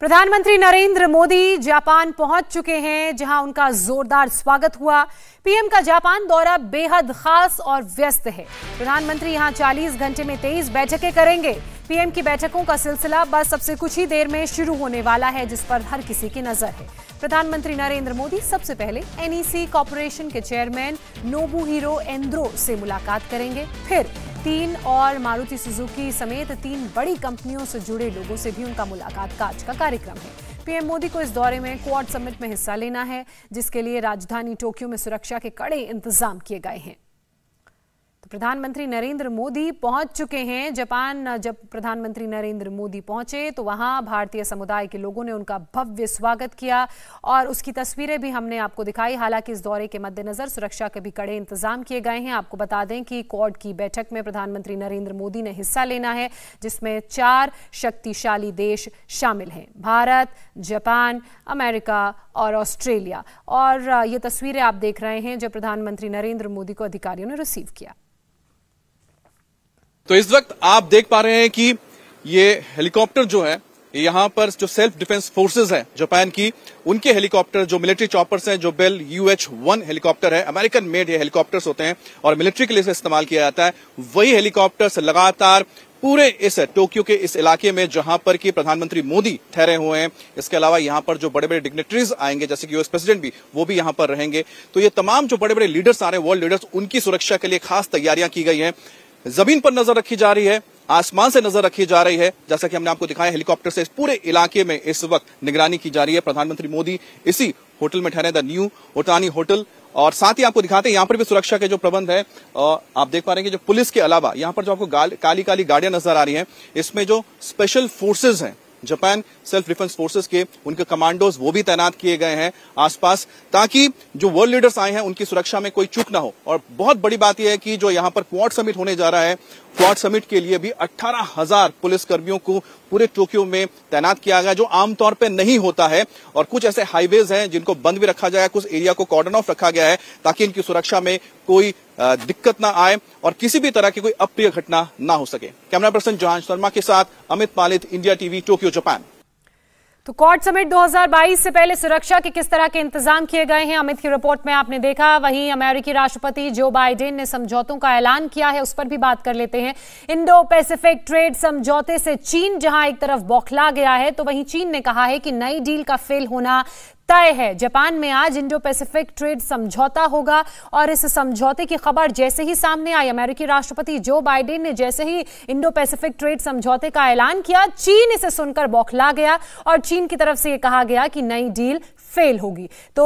प्रधानमंत्री नरेंद्र मोदी जापान पहुंच चुके हैं जहां उनका जोरदार स्वागत हुआ पीएम का जापान दौरा बेहद खास और व्यस्त है प्रधानमंत्री यहां 40 घंटे में 23 बैठकें करेंगे पीएम की बैठकों का सिलसिला बस सबसे कुछ ही देर में शुरू होने वाला है जिस पर हर किसी की नजर है प्रधानमंत्री नरेंद्र मोदी सबसे पहले एनईसी कॉरपोरेशन के चेयरमैन नोबू हीरो एंद्रो से मुलाकात करेंगे फिर तीन और मारुति सुजुकी समेत तीन बड़ी कंपनियों से जुड़े लोगों से भी उनका मुलाकात काज का कार्यक्रम है पीएम मोदी को इस दौरे में क्वाड समिट में हिस्सा लेना है जिसके लिए राजधानी टोक्यो में सुरक्षा के कड़े इंतजाम किए गए हैं प्रधानमंत्री नरेंद्र मोदी पहुंच चुके हैं जापान जब प्रधानमंत्री नरेंद्र मोदी पहुंचे तो वहां भारतीय समुदाय के लोगों ने उनका भव्य स्वागत किया और उसकी तस्वीरें भी हमने आपको दिखाई हालांकि इस दौरे के मद्देनजर सुरक्षा के भी कड़े इंतजाम किए गए हैं आपको बता दें कि कॉर्ड की बैठक में प्रधानमंत्री नरेंद्र मोदी ने हिस्सा लेना है जिसमें चार शक्तिशाली देश शामिल हैं भारत जापान अमेरिका और ऑस्ट्रेलिया और ये तस्वीरें आप देख रहे हैं जो प्रधानमंत्री नरेंद्र मोदी को अधिकारियों ने रिसीव किया तो इस वक्त आप देख पा रहे हैं कि ये हेलीकॉप्टर जो है यहाँ पर जो सेल्फ डिफेंस फोर्सेज हैं जापान की उनके हेलीकॉप्टर जो मिलिट्री चॉपर्स हैं जो Bell U H one helicopter है अमेरिकन मेड ये हेलीकॉप्टर्स होते हैं और मिलिट्री के लिए इस्तेमाल किया जाता है वही हेलीकॉप्टर्स लगातार पूरे इस टोक्यो के इस इलाके में जहां पर कि प्रधानमंत्री मोदी ठहरे हुए हैं इसके अलावा यहां पर जो बड़े बड़े डिग्नेटरीज आएंगे जैसे कि यूएस प्रेसिडेंट भी वो भी यहां पर रहेंगे तो ये तमाम जो बड़े बड़े लीडर्स आ रहे हैं वर्ल्ड लीडर्स उनकी सुरक्षा के लिए खास तैयारियां की गई हैं जमीन पर नजर रखी जा रही है आसमान से नजर रखी जा रही है जैसा कि हमने आपको दिखाया हेलीकॉप्टर से इस पूरे इलाके में इस वक्त निगरानी की जा रही है प्रधानमंत्री मोदी इसी होटल में ठहरे द न्यू ओटानी होटल और साथ ही आपको दिखाते हैं यहाँ पर भी सुरक्षा के जो प्रबंध है आप देख पा रहे हैं कि जो पुलिस के अलावा यहाँ पर जो आपको काली काली गाड़ियां नजर आ रही है इसमें जो स्पेशल फोर्सेज हैं जापान सेल्फ डिफेंस फोर्सेस के उनके कमांडोज वो भी तैनात किए गए हैं आसपास ताकि जो वर्ल्ड लीडर्स आए हैं उनकी सुरक्षा में कोई चूक ना हो और बहुत बड़ी बात यह है कि जो यहाँ पर क्वाड समिट होने जा रहा है क्वाड समिट के लिए भी अट्ठारह हजार पुलिसकर्मियों को पूरे टोक्यो में तैनात किया गया जो आमतौर पर नहीं होता है और कुछ ऐसे हाईवेज हैं जिनको बंद भी रखा जाए कुछ एरिया को कॉर्डन ऑफ रखा गया है ताकि इनकी सुरक्षा में कोई दिक्कत ना आए और किसी भी तरह की कोई अप्रिय घटना ना हो सके कैमरा पर्सन जहान शर्मा के साथ Amit Palit India TV Tokyo Japan तो कॉर्ड समिट 2022 से पहले सुरक्षा के किस तरह के इंतजाम किए गए हैं अमित की रिपोर्ट में आपने देखा वहीं अमेरिकी राष्ट्रपति जो बाइडेन ने समझौतों का ऐलान किया है उस पर भी बात कर लेते हैं इंडो पैसिफिक ट्रेड समझौते से चीन जहां एक तरफ बौखला गया है तो वहीं चीन ने कहा है कि नई डील का फेल होना तय है जापान में आज इंडो पैसिफिक ट्रेड समझौता होगा और इस समझौते की खबर जैसे ही सामने आई अमेरिकी राष्ट्रपति जो बाइडेन ने जैसे ही इंडो पैसिफिक ट्रेड समझौते का ऐलान किया चीन इसे सुनकर बौखला गया और चीन की तरफ से यह कहा गया कि नई डील फेल होगी तो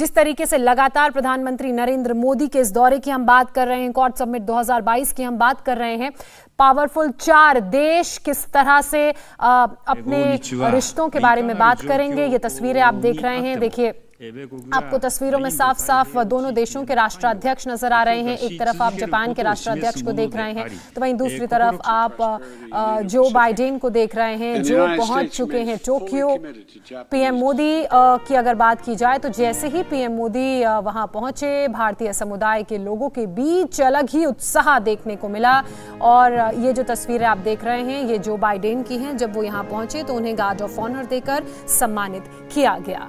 जिस तरीके से लगातार प्रधानमंत्री नरेंद्र मोदी के इस दौरे की हम बात कर रहे हैं कॉर्ड समिट 2022 की हम बात कर रहे हैं पावरफुल चार देश किस तरह से अपने रिश्तों के बारे में बात करेंगे ये तस्वीरें आप देख रहे हैं देखिए आपको तस्वीरों में साफ साफ दोनों देशों के राष्ट्राध्यक्ष नजर आ रहे हैं एक तरफ आप जापान के राष्ट्राध्यक्ष को देख रहे हैं तो वहीं दूसरी तरफ आप जो बाइडेन को देख रहे हैं जो पहुंच चुके हैं टोक्यो पीएम मोदी की अगर बात की जाए तो जैसे ही पीएम मोदी वहां पहुंचे भारतीय समुदाय के लोगों के बीच अलग ही उत्साह देखने को मिला और ये जो तस्वीरें आप देख रहे हैं ये जो बाइडेन की हैं जब वो यहाँ पहुंचे तो उन्हें गार्ड ऑफ ऑनर देकर सम्मानित किया गया